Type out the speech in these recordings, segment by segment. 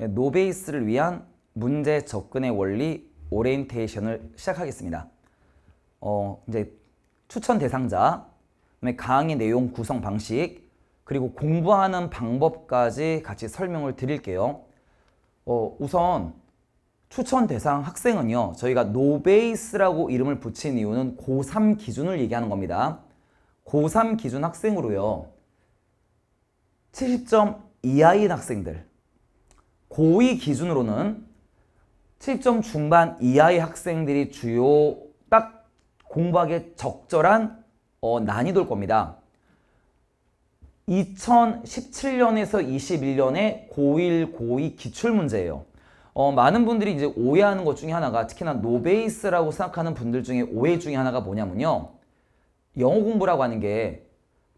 네, 노베이스를 위한 문제 접근의 원리 오리엔테이션을 시작하겠습니다. 어, 이제 추천 대상자, 강의 내용 구성 방식, 그리고 공부하는 방법까지 같이 설명을 드릴게요. 어, 우선 추천 대상 학생은요. 저희가 노베이스라고 이름을 붙인 이유는 고3 기준을 얘기하는 겁니다. 고3 기준 학생으로요. 70점 이하인 학생들 고2 기준으로는 7점 중반 이하의 학생들이 주요 딱 공부하기에 적절한 어, 난이도일 겁니다. 2017년에서 2 1년에 고1, 고2 기출문제예요. 어, 많은 분들이 이제 오해하는 것 중에 하나가 특히나 노베이스라고 생각하는 분들 중에 오해 중에 하나가 뭐냐면요. 영어 공부라고 하는 게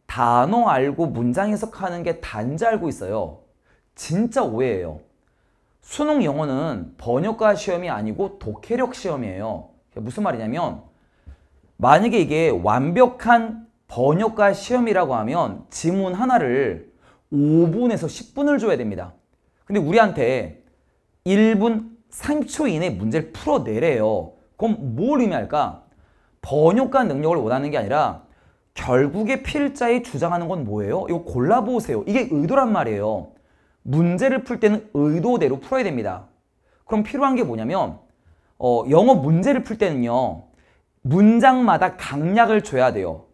단어 알고 문장 해석하는 게 단지 알고 있어요. 진짜 오해예요. 수능 영어는 번역가 시험이 아니고 독해력 시험이에요. 무슨 말이냐면 만약에 이게 완벽한 번역가 시험이라고 하면 지문 하나를 5분에서 10분을 줘야 됩니다. 근데 우리한테 1분 30초 이내 문제를 풀어내래요. 그럼 뭘 의미할까? 번역가 능력을 원하는 게 아니라 결국에 필자의 주장하는 건 뭐예요? 이거 골라보세요. 이게 의도란 말이에요. 문제를 풀 때는 의도대로 풀어야 됩니다. 그럼 필요한 게 뭐냐면 어, 영어 문제를 풀 때는요. 문장마다 강약을 줘야 돼요.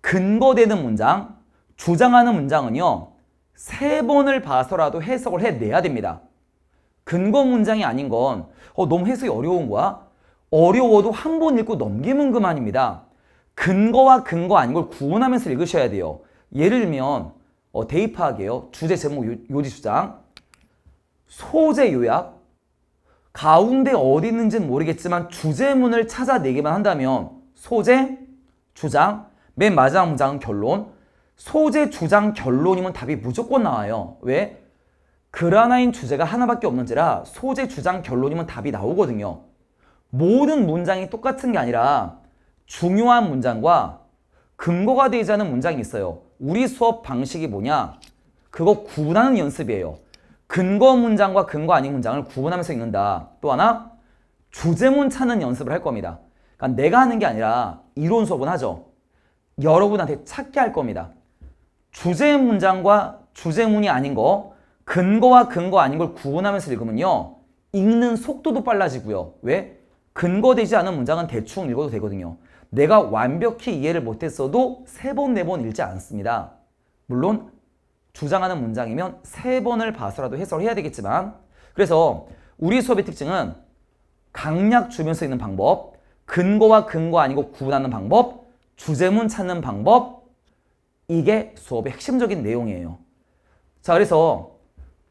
근거되는 문장, 주장하는 문장은요. 세 번을 봐서라도 해석을 해내야 됩니다. 근거 문장이 아닌 건 어, 너무 해석이 어려운 거야? 어려워도 한 번 읽고 넘기면 그만입니다. 근거와 근거 아닌 걸 구분하면서 읽으셔야 돼요. 예를 들면 어, 대입 파악이요 주제 제목 요, 지 주장. 소재 요약. 가운데 어디 있는지는 모르겠지만 주제문을 찾아내기만 한다면 소재, 주장, 맨 마지막 문장은 결론. 소재, 주장, 결론이면 답이 무조건 나와요. 왜? 그라나인 주제가 하나밖에 없는지라 소재, 주장, 결론이면 답이 나오거든요. 모든 문장이 똑같은 게 아니라 중요한 문장과 근거가 되지 않은 문장이 있어요. 우리 수업 방식이 뭐냐? 그거 구분하는 연습이에요. 근거 문장과 근거 아닌 문장을 구분하면서 읽는다. 또 하나, 주제문 찾는 연습을 할 겁니다. 그러니까 내가 하는 게 아니라 이론 수업은 하죠. 여러분한테 찾게 할 겁니다. 주제 문장과 주제문이 아닌 거, 근거와 근거 아닌 걸 구분하면서 읽으면요. 읽는 속도도 빨라지고요. 왜? 근거되지 않은 문장은 대충 읽어도 되거든요. 내가 완벽히 이해를 못했어도 세 번, 네 번 읽지 않습니다. 물론 주장하는 문장이면 세 번을 봐서라도 해설을 해야 되겠지만 그래서 우리 수업의 특징은 강약 주면서 있는 방법, 근거와 근거 아니고 구분하는 방법, 주제문 찾는 방법 이게 수업의 핵심적인 내용이에요. 자 그래서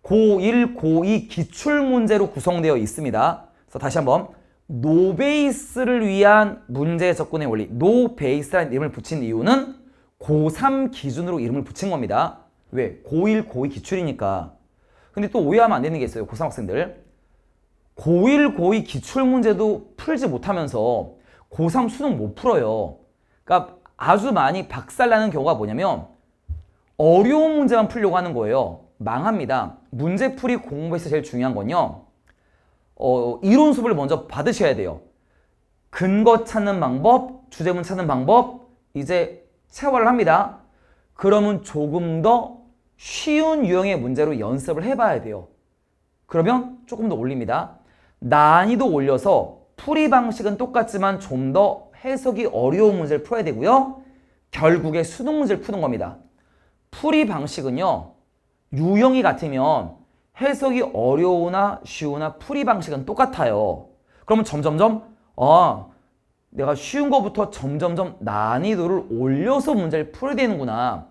고1, 고2 기출문제로 구성되어 있습니다. 그래서 다시 한번 노베이스를 위한 문제 접근의 원리 노베이스라는 이름을 붙인 이유는 고3 기준으로 이름을 붙인 겁니다. 왜? 고1, 고2 기출이니까. 근데 또 오해하면 안 되는 게 있어요. 고3 학생들. 고1, 고2 기출 문제도 풀지 못하면서 고3 수능 못 풀어요. 그러니까 아주 많이 박살나는 경우가 뭐냐면 어려운 문제만 풀려고 하는 거예요. 망합니다. 문제풀이 공부에서 제일 중요한 건요. 어, 이론 수업을 먼저 받으셔야 돼요. 근거 찾는 방법, 주제문 찾는 방법 이제 세월을 합니다. 그러면 조금 더 쉬운 유형의 문제로 연습을 해봐야 돼요. 그러면 조금 더 올립니다. 난이도 올려서 풀이 방식은 똑같지만 좀 더 해석이 어려운 문제를 풀어야 되고요. 결국에 수능 문제를 푸는 겁니다. 풀이 방식은요. 유형이 같으면 해석이 어려우나 쉬우나 풀이 방식은 똑같아요. 그러면 점점점 아 내가 쉬운 것부터 점점점 난이도를 올려서 문제를 풀어야 되는구나.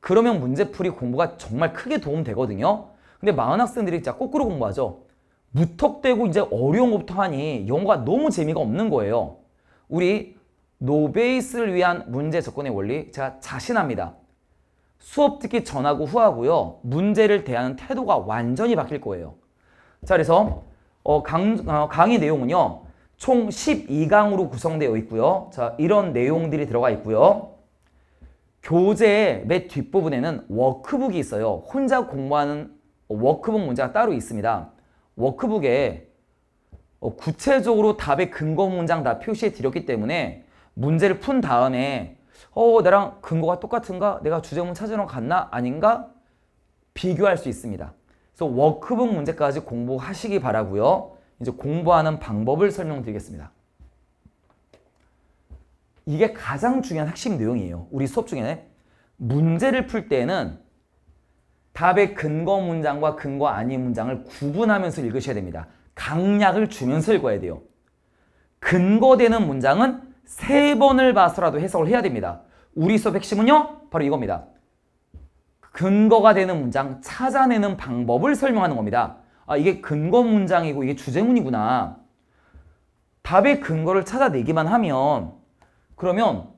그러면 문제풀이 공부가 정말 크게 도움되거든요. 근데 많은 학생들이 진짜 거꾸로 공부하죠. 무턱대고 이제 어려운 것부터 하니 영어가 너무 재미가 없는 거예요. 우리 노베이스를 위한 문제 접근의 원리 제가 자신합니다. 수업 듣기 전하고 후하고요. 문제를 대하는 태도가 완전히 바뀔 거예요. 자, 그래서 어, 강, 어, 강의 내용은요. 총 12강으로 구성되어 있고요. 자, 이런 내용들이 들어가 있고요. 교재의 맨 뒷부분에는 워크북이 있어요. 혼자 공부하는 워크북 문제가 따로 있습니다. 워크북에 어, 구체적으로 답의 근거 문장 다 표시해 드렸기 때문에 문제를 푼 다음에 어 나랑 근거가 똑같은가? 내가 주제문 찾으러 갔나? 아닌가? 비교할 수 있습니다. 그래서 워크북 문제까지 공부하시기 바라고요. 이제 공부하는 방법을 설명드리겠습니다. 이게 가장 중요한 핵심 내용이에요. 우리 수업 중에 문제를 풀 때는 답의 근거 문장과 근거 아닌 문장을 구분하면서 읽으셔야 됩니다. 강약을 주면서 읽어야 돼요. 근거되는 문장은 세 번을 봐서라도 해석을 해야 됩니다. 우리 수업 핵심은요? 바로 이겁니다. 근거가 되는 문장 찾아내는 방법을 설명하는 겁니다. 아, 이게 근거 문장이고 이게 주제문이구나. 답의 근거를 찾아내기만 하면 그러면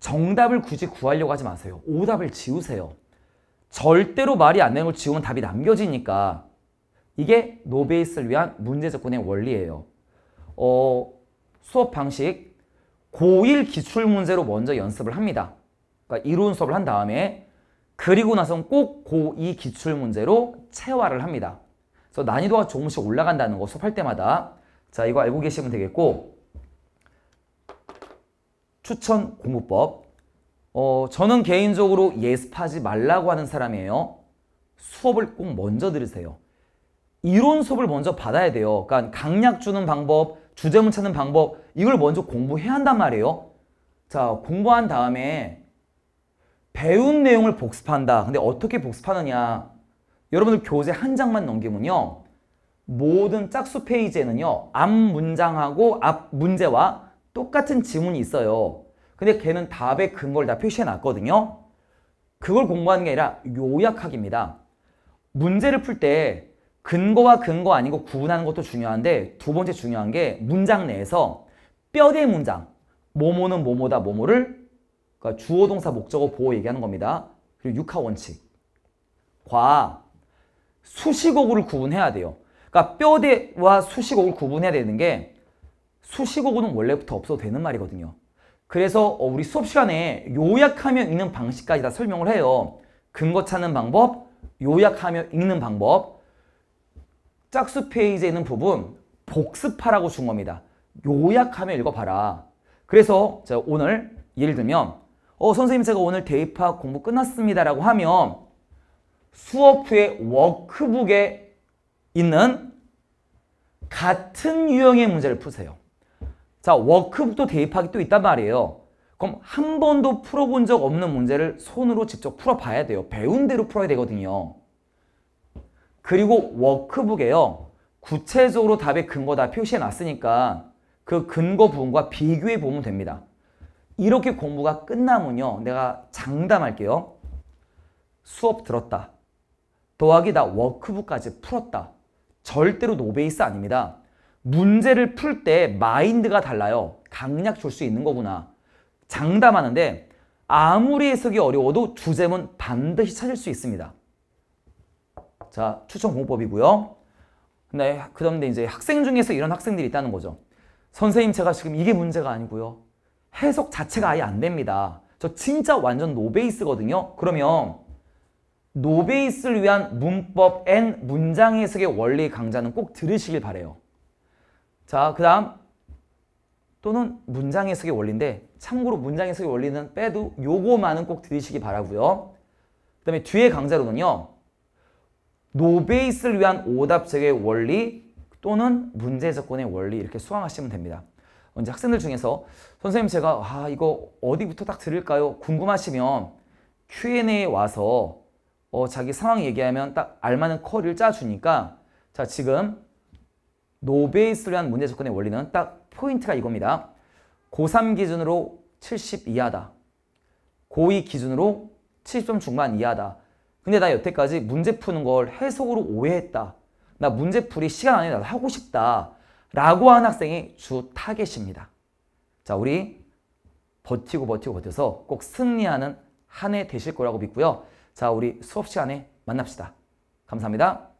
정답을 굳이 구하려고 하지 마세요. 오답을 지우세요. 절대로 말이 안 되는 걸 지우면 답이 남겨지니까 이게 노베이스를 위한 문제 접근의 원리예요. 어, 수업 방식 고1 기출문제로 먼저 연습을 합니다. 그러니까 이론 수업을 한 다음에 그리고 나선 꼭 고2 기출문제로 체화를 합니다. 그래서 난이도가 조금씩 올라간다는 거 수업할 때마다 자 이거 알고 계시면 되겠고 추천 공부법 어, 저는 개인적으로 예습하지 말라고 하는 사람이에요. 수업을 꼭 먼저 들으세요. 이론 수업을 먼저 받아야 돼요. 그러니까 강약 주는 방법, 주제문 찾는 방법 이걸 먼저 공부해야 한단 말이에요. 자 공부한 다음에 배운 내용을 복습한다. 근데 어떻게 복습하느냐 여러분들 교재 한 장만 넘기면요. 모든 짝수 페이지에는요. 앞 문장하고 앞 문제와 똑같은 지문이 있어요. 근데 걔는 답의 근거를 다 표시해놨거든요. 그걸 공부하는 게 아니라 요약하기입니다. 문제를 풀때 근거와 근거 아니고 구분하는 것도 중요한데 두 번째 중요한 게 문장 내에서 뼈대 문장 뭐뭐는뭐뭐다뭐뭐를 그러니까 주어 동사 목적어 보호 얘기하는 겁니다. 그리고 육하 원칙 과 수식어구를 구분해야 돼요. 그러니까 뼈대와 수식어구를 구분해야 되는 게 수식어구는 원래부터 없어도 되는 말이거든요. 그래서 어, 우리 수업 시간에 요약하며 읽는 방식까지 다 설명을 해요. 근거 찾는 방법, 요약하며 읽는 방법, 짝수 페이지에 있는 부분 복습하라고 준 겁니다. 요약하며 읽어봐라. 그래서 제가 오늘 예를 들면 어 선생님 제가 오늘 대입학 공부 끝났습니다 라고 하면 수업 후에 워크북에 있는 같은 유형의 문제를 푸세요. 자 워크북도 대입학이 또 있단 말이에요. 그럼 한 번도 풀어본 적 없는 문제를 손으로 직접 풀어봐야 돼요. 배운 대로 풀어야 되거든요. 그리고 워크북에요. 구체적으로 답의 근거 다 표시해 놨으니까 그 근거 부분과 비교해 보면 됩니다. 이렇게 공부가 끝나면요. 내가 장담할게요. 수업 들었다. 더하기 나 워크북까지 풀었다. 절대로 노베이스 아닙니다. 문제를 풀 때 마인드가 달라요. 강약 줄 수 있는 거구나. 장담하는데 아무리 해석이 어려워도 주제문 반드시 찾을 수 있습니다. 자, 추천 공법이고요. 근 그런데 이제 학생 중에서 이런 학생들이 있다는 거죠. 선생님 제가 지금 이게 문제가 아니고요. 해석 자체가 아예 안 됩니다. 저 진짜 완전 노베이스거든요. 그러면 노베이스를 위한 문법 a n 문장 해석의 원리 강좌는 꼭 들으시길 바래요. 자, 그 다음 또는 문장 해석의 원리인데 참고로 문장 해석의 원리는 빼도 요거만은 꼭 들으시기 바라고요. 그 다음에 뒤에 강좌로는요. 노베이스를 위한 오답책의 원리 또는 문제 해석권의 원리 이렇게 수강하시면 됩니다. 이제 학생들 중에서 선생님 제가 아 이거 어디부터 딱 들을까요? 궁금하시면 Q&A에 와서 어, 자기 상황 얘기하면 딱 알맞는 커리를 짜주니까 자 지금 노베이스를 위한 문제 접근의 원리는 딱 포인트가 이겁니다. 고3 기준으로 70 이하다. 고2 기준으로 70점 중반 이하다. 근데 나 여태까지 문제 푸는 걸 해석으로 오해했다. 나 문제풀이 시간 안에 나도 하고 싶다. 라고 하는 학생이 주 타겟입니다. 자, 우리 버티고 버티고 버텨서 꼭 승리하는 한 해 되실 거라고 믿고요. 자, 우리 수업 시간에 만납시다. 감사합니다.